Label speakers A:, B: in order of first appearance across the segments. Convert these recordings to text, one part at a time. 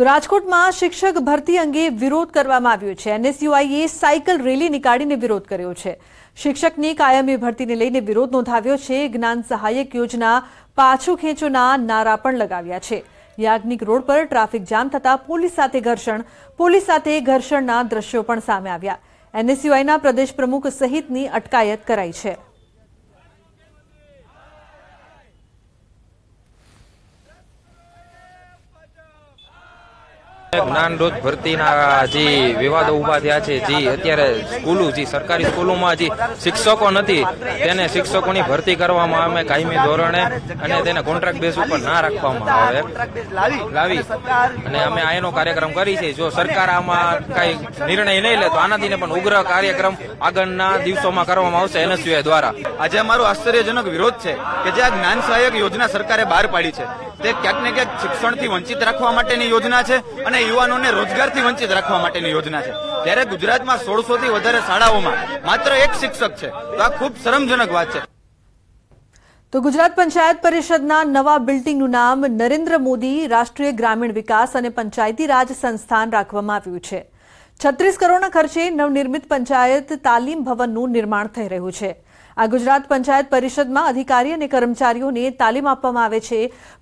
A: दराजकोट में शिक्षक भर्ती અંગે विरोध કરવામાં આવ્યો છે એનસીયુઆઈએ સાયકલ રેલી निकालीને વિરોધ કરી રહ્યો છે શિક્ષક ની કાયમી ભરતી ને લઈને વિરોધ નોંધાવ્યો છે જ્ઞાન સહાયક યોજના પાછું ખેંચો ના નારા પણ લગાવ્યા છે યાજનીક રોડ પર ટ્રાફિક જામ થતા પોલીસ સાથે ઘર્ષણ પોલીસ સાથે ઘર્ષણના દ્રશ્યો પણ સામે આવ્યા એનસીયુઆઈ ના प्रदेश प्रमुख સહિતની અટકાયત કરાઈ છે
B: જ્ઞાન રોજ ભરતીના જે વિવાદો ઊભા થયા છે જે અત્યારે સ્કૂલો જે સરકારી સ્કૂલોમાં જે શિક્ષકો નથી તેને શિક્ષકોની ભરતી કરવામાં આવે કાયમી ધોરણે અને તેને કોન્ટ્રાક્ટ બેઝ ઉપર ના રાખવામાં આવે લાવી
C: અને અમે આનો
B: કાર્યક્રમ કરી છે જો સરકાર આમાં કઈ નિર્ણય નહીં લે તો આનાથી પણ ઉગ્ર કાર્યક્રમ આગળના દિવસોમાં કરવામાં આવશે એનએસયુઆઈ દ્વારા આજે અમારો આશ્ચર્યજનક વિરોધ છે કે જે આ જ્ઞાન સહાયક યોજના સરકારે બહાર પાડી છે તે ક્યાંક ને ક્યાંક શિક્ષણથી વંચિત રાખવા માટેની યોજના છે અને યુવાનોને રોજગારથી વંચિત રાખવા માટેની યોજના છે ત્યારે ગુજરાતમાં સોળસો થી વધારે શાળાઓમાં માત્ર એક શિક્ષક છે તો આ ખૂબ શરમજનક વાત છે
A: તો ગુજરાત પંચાયત પરિષદના નવા બિલ્ડિંગનું નામ નરેન્દ્ર મોદી રાષ્ટ્રીય ગ્રામીણ વિકાસ અને પંચાયતી રાજ સંસ્થાન રાખવામાં આવ્યું છે છત્રીસ કરોડના ખર્ચે નવનિર્મિત પંચાયત તાલીમ ભવનનું નિર્માણ થઈ રહ્યું છે આ ગુજરાત પંચાયત પરિષદમાં અધિકારી અને કર્મચારીઓને તાલીમ આપવામાં આવે છે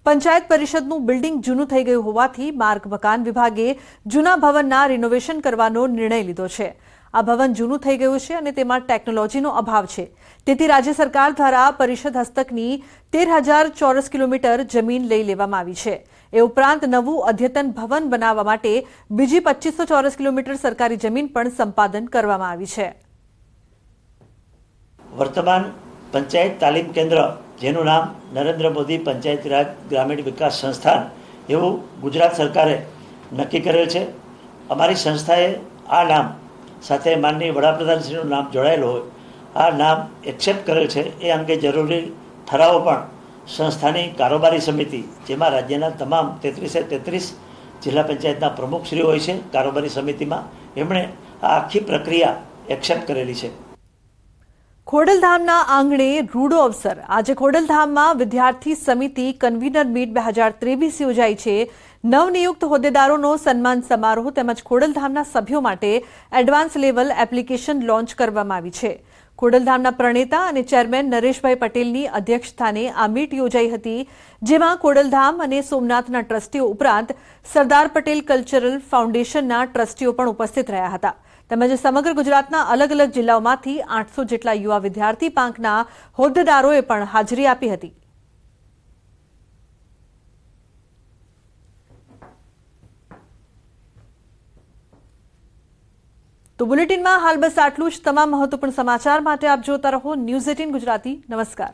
A: પંચાયત પરિષદનું બિલ્ડિંગ જૂનું થઈ ગયું હોવાથી માર્ગ મકાન વિભાગે જૂના ભવનના રિનોવેશન કરવાનો નિર્ણય લીધો છે આ ભવન જૂનું થઈ ગયું છે અને તેમાં ટેકનોલોજીનો અભાવ છે તેથી રાજ્ય સરકાર દ્વારા પરિષદ હસ્તકની તેર હજાર ચોરસ કિલોમીટર જમીન લઈ લેવામાં આવી છે એ ઉપરાંત નવું અદ્યતન ભવન બનાવવા માટે બીજી પચીસો ચોરસ કિલોમીટર સરકારી જમીન પણ સંપાદન કરવામાં આવી છે
C: વર્તમાન પંચાયત તાલીમ કેન્દ્ર જેનું નામ નરેન્દ્ર મોદી પંચાયત રાજ ગ્રામીણ વિકાસ સંસ્થાન એવું ગુજરાત સરકારે નક્કી કરેલ છે અમારી સંસ્થાએ આ નામ સાથે માનનીય વડાપ્રધાનશ્રીનું નામ જોડાયેલું હોય આ નામ એક્સેપ્ટ કરેલ છે એ અંગે જરૂરી ઠરાવો પણ સંસ્થાની કારોબારી સમિતિ જેમાં રાજ્યના તમામ તેત્રીસે તેત્રીસ જિલ્લા પંચાયતના પ્રમુખશ્રી હોય છે કારોબારી સમિતિમાં એમણે આ આખી પ્રક્રિયા એક્સેપ્ટ કરેલી છે
A: ખોડલધામના આંગણે રૂડો અવસર આજે ખોડલધામમાં વિદ્યાર્થી સમિતિ કન્વીનર મીટ બે હજાર ત્રેવીસ યોજાઈ છે નવનિયુક્ત હોદ્દેદારોનો સન્માન સમારોહ તેમજ ખોડલધામના સભ્યો માટે એડવાન્સ લેવલ એપ્લિકેશન લોન્ચ કરવામાં આવી છે કોડલધામના પ્રણેતા અને ચેરમેન નરેશભાઈ પટેલની અધ્યક્ષતાને આ મીટ યોજાઈ હતી જેમાં કોડલધામ અને સોમનાથના ટ્રસ્ટીઓ ઉપરાંત સરદાર પટેલ કલ્ચરલ ફાઉન્ડેશનના ટ્રસ્ટીઓ પણ ઉપસ્થિત રહ્યા હતા તેમજ સમગ્ર ગુજરાતના અલગ અલગ જિલ્લાઓમાંથી આઠસો જેટલા યુવા વિદ્યાર્થી પાંખના હોદ્દેદારોએ પણ હાજરી આપી હતી તો બુલેટિનમાં હાલ બસ આટલું જ તમામ મહત્વપૂર્ણ સમાચાર માટે આપ જોતા રહો ન્યૂઝ એટીન ગુજરાતી નમસ્કાર